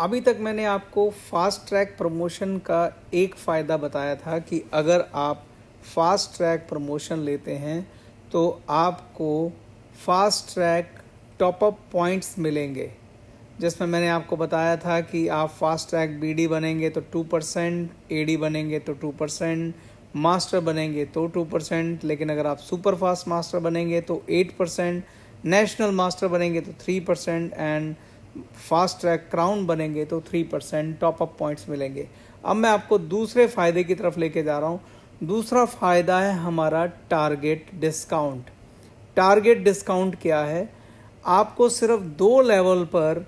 अभी तक मैंने आपको फास्ट ट्रैक प्रमोशन का एक फ़ायदा बताया था कि अगर आप फास्ट ट्रैक प्रमोशन लेते हैं तो आपको फास्ट ट्रैक टॉपअप पॉइंट्स मिलेंगे जिसमें मैंने आपको बताया था कि आप फास्ट ट्रैक बीडी बनेंगे तो टू परसेंट ए बनेंगे तो टू परसेंट मास्टर बनेंगे तो टू परसेंट लेकिन अगर आप सुपर फास्ट मास्टर बनेंगे तो एट परसेंट नेशनल मास्टर बनेंगे तो three percent and fast track crown बनेंगे तो थ्री परसेंट टॉपअप पॉइंट्स मिलेंगे अब मैं आपको दूसरे फायदे की तरफ लेके जा रहा हूँ दूसरा फायदा है हमारा टारगेट डिस्काउंट टारगेट डिस्काउंट क्या है आपको सिर्फ दो लेवल पर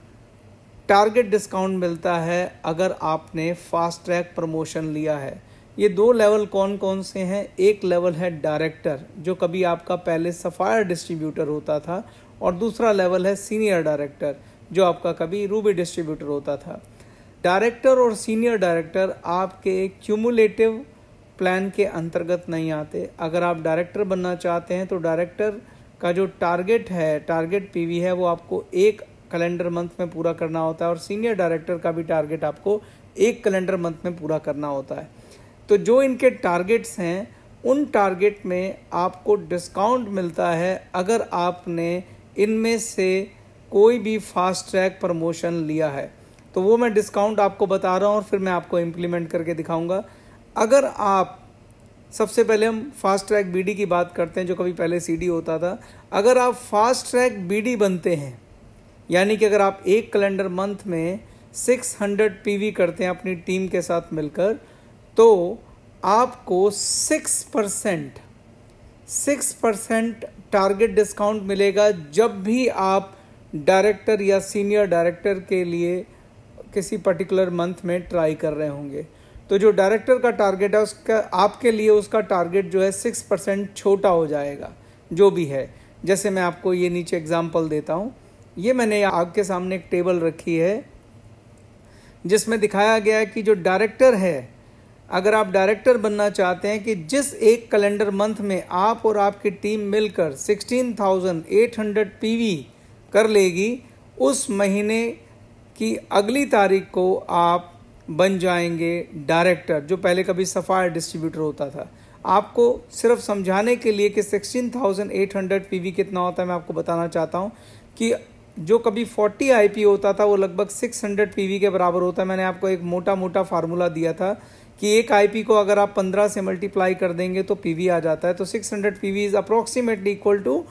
टारगेट डिस्काउंट मिलता है अगर आपने फास्ट ट्रैक प्रमोशन लिया है ये दो लेवल कौन कौन से हैं एक लेवल है डायरेक्टर जो कभी आपका पहले सफ़ायर डिस्ट्रीब्यूटर होता था और दूसरा लेवल है सीनियर डायरेक्टर जो आपका कभी रूबी डिस्ट्रीब्यूटर होता था डायरेक्टर और सीनियर डायरेक्टर आपके एक क्यूमुलेटिव प्लान के अंतर्गत नहीं आते अगर आप डायरेक्टर बनना चाहते हैं तो डायरेक्टर का जो टारगेट है टारगेट पीवी है वो आपको एक कैलेंडर मंथ में पूरा करना होता है और सीनियर डायरेक्टर का भी टारगेट आपको एक कैलेंडर मंथ में पूरा करना होता है तो जो इनके टारगेट्स हैं उन टारगेट में आपको डिस्काउंट मिलता है अगर आपने इनमें से कोई भी फास्ट ट्रैक प्रमोशन लिया है तो वो मैं डिस्काउंट आपको बता रहा हूँ और फिर मैं आपको इम्प्लीमेंट करके दिखाऊंगा अगर आप सबसे पहले हम फास्ट ट्रैक बीडी की बात करते हैं जो कभी पहले सीडी होता था अगर आप फास्ट ट्रैक बीडी बनते हैं यानी कि अगर आप एक कैलेंडर मंथ में 600 पीवी करते हैं अपनी टीम के साथ मिलकर तो आपको 6 percent six percent target discount मिलेगा जब भी आप डायरेक्टर या सीनियर डायरेक्टर के लिए किसी पर्टिकुलर मंथ में ट्राई कर रहे होंगे तो जो डायरेक्टर का टारगेट है उसका आपके लिए उसका टारगेट जो है सिक्स परसेंट छोटा हो जाएगा जो भी है जैसे मैं आपको ये नीचे एग्जाम्पल देता हूँ ये मैंने आपके सामने एक टेबल रखी है जिसमें दिखाया गया है कि जो डायरेक्टर है अगर आप डायरेक्टर बनना चाहते हैं कि जिस एक कैलेंडर मंथ में आप और आपकी टीम मिलकर sixteen thousand eight P V कर लेगी उस महीने की अगली तारीख को आप बन जाएंगे डायरेक्टर जो पहले कभी सफ़ायर डिस्ट्रीब्यूटर होता था आपको सिर्फ समझाने के लिए कि sixteen thousand eight P V कितना होता है मैं आपको बताना चाहता हूँ कि जो कभी आई पी होता था वो लगभग सिक्स पी वी के बराबर होता है मैंने आपको एक मोटा मोटा फार्मूला दिया था कि एक पी को अगर आप पंद्रह से मल्टीप्लाई कर देंगे तो वी आ जाता है तो P V is approximately equal to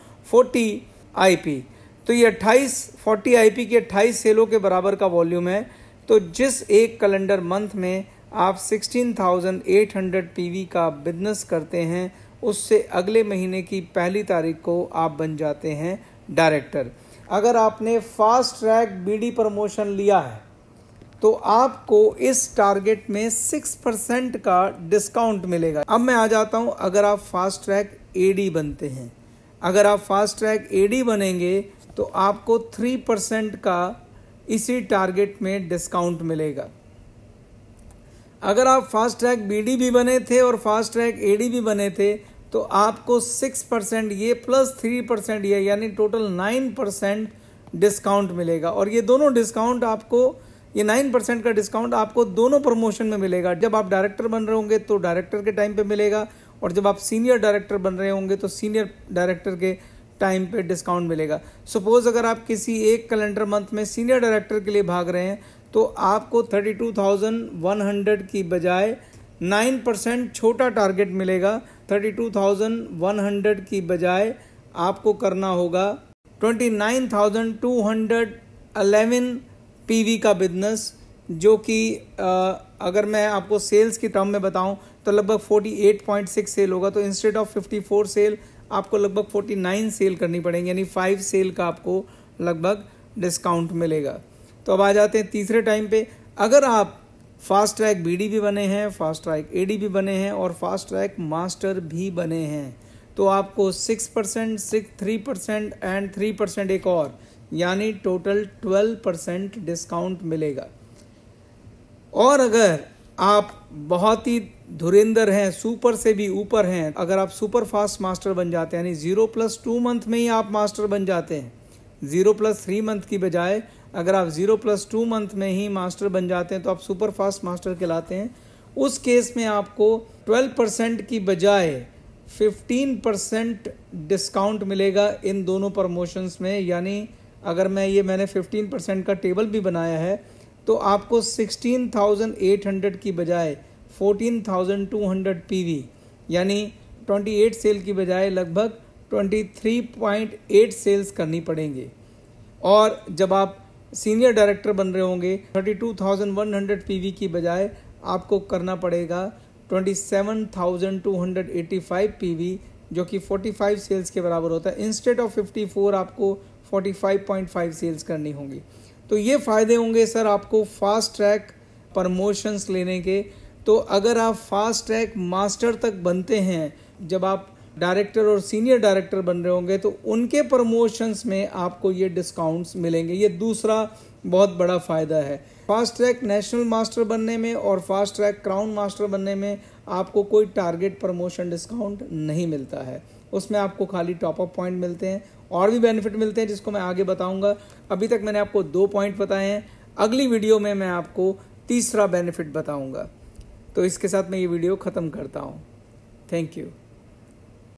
I P तो ये 28 40 आईपी के 28 सेलों के बराबर का वॉल्यूम है तो जिस एक कैलेंडर मंथ में आप 16,800 पीवी का बिजनेस करते हैं उससे अगले महीने की पहली तारीख को आप बन जाते हैं डायरेक्टर अगर आपने फास्ट ट्रैक बीडी प्रमोशन लिया है तो आपको इस टारगेट में सिक्स परसेंट का डिस्काउंट मिलेगा अब मैं आ जाता हूं अगर आप फास्ट ट्रैक एडी बनते हैं अगर आप फास्ट ट्रैक एडी बनेंगे तो आपको थ्री परसेंट का इसी टारगेट में डिस्काउंट मिलेगा अगर आप फास्ट ट्रैक बीडी भी बने थे और फास्ट ट्रैक एडी भी बने थे तो आपको सिक्स परसेंट ये प्लस थ्री परसेंट ये यानी टोटल नाइन परसेंट डिस्काउंट मिलेगा और ये दोनों डिस्काउंट आपको ये नाइन परसेंट का डिस्काउंट आपको दोनों प्रमोशन में मिलेगा जब आप डायरेक्टर बन रहे होंगे तो डायरेक्टर के टाइम पे मिलेगा और जब आप सीनियर डायरेक्टर बन रहे होंगे तो सीनियर डायरेक्टर के टाइम पे डिस्काउंट मिलेगा सपोज़ अगर आप किसी एक कैलेंडर मंथ में सीनियर डायरेक्टर के लिए भाग रहे हैं तो आपको thirty two thousand one hundred की बजाय नाइन परसेंट छोटा टारगेट मिलेगा thirty two thousand one hundred की बजाय आपको करना होगा twenty nine thousand two hundred eleven P का बिजनेस जो कि अगर मैं आपको सेल्स की टर्म में बताऊं तो लगभग 48.6 सेल होगा तो इंस्टेड ऑफ 54 सेल आपको लगभग 49 सेल करनी पड़ेगी यानी फाइव सेल का आपको लगभग डिस्काउंट मिलेगा तो अब आ जाते हैं तीसरे टाइम पे अगर आप फास्ट ट्रैक बीडी भी बने हैं फास्ट ट्रैक एडी भी बने हैं और फास्ट ट्रैक मास्टर भी बने हैं तो आपको six percent six three percent and three percent एक और यानी टोटल ट्वेल्व परसेंट डिस्काउंट मिलेगा और अगर आप बहुत ही धुरेंद्र हैं सुपर से भी ऊपर हैं अगर आप सुपर फास्ट मास्टर बन जाते हैं यानी ज़ीरो प्लस टू मंथ में ही आप मास्टर बन जाते हैं ज़ीरो प्लस थ्री मंथ की बजाय अगर आप ज़ीरो प्लस टू मंथ में ही मास्टर बन जाते हैं तो आप सुपर फास्ट मास्टर कहलाते हैं उस केस में आपको ट्वेल्व परसेंट की बजाय फिफ्टीन परसेंट डिस्काउंट मिलेगा इन दोनों प्रमोशंस में यानी अगर मैं ये मैंने फिफ्टीन परसेंट का टेबल भी बनाया है तो आपको सिक्सटीन थाउजेंड एट हंड्रेड की बजाय 14,200 पीवी यानी 28 सेल की बजाय लगभग 23.8 सेल्स करनी पड़ेंगे और जब आप सीनियर डायरेक्टर बन रहे होंगे 32,100 पीवी की बजाय आपको करना पड़ेगा 27,285 पीवी जो कि 45 सेल्स के बराबर होता है इंस्टेड ऑफ 54 आपको 45.5 सेल्स करनी होंगी तो ये फ़ायदे होंगे सर आपको फास्ट ट्रैक प्रमोशंस लेने के तो अगर आप फास्ट ट्रैक मास्टर तक बनते हैं जब आप डायरेक्टर और सीनियर डायरेक्टर बन रहे होंगे तो उनके प्रमोशंस में आपको ये डिस्काउंट्स मिलेंगे ये दूसरा बहुत बड़ा फ़ायदा है फास्ट ट्रैक नेशनल मास्टर बनने में और फास्ट ट्रैक क्राउन मास्टर बनने में आपको कोई टारगेट प्रमोशन डिस्काउंट नहीं मिलता है उसमें आपको खाली टॉप अप पॉइंट मिलते हैं और भी बेनिफिट मिलते हैं जिसको मैं आगे बताऊंगा अभी तक मैंने आपको दो पॉइंट बताए हैं अगली वीडियो में मैं आपको तीसरा बेनिफिट बताऊंगा तो इसके साथ मैं ये वीडियो ख़त्म करता हूँ थैंक यू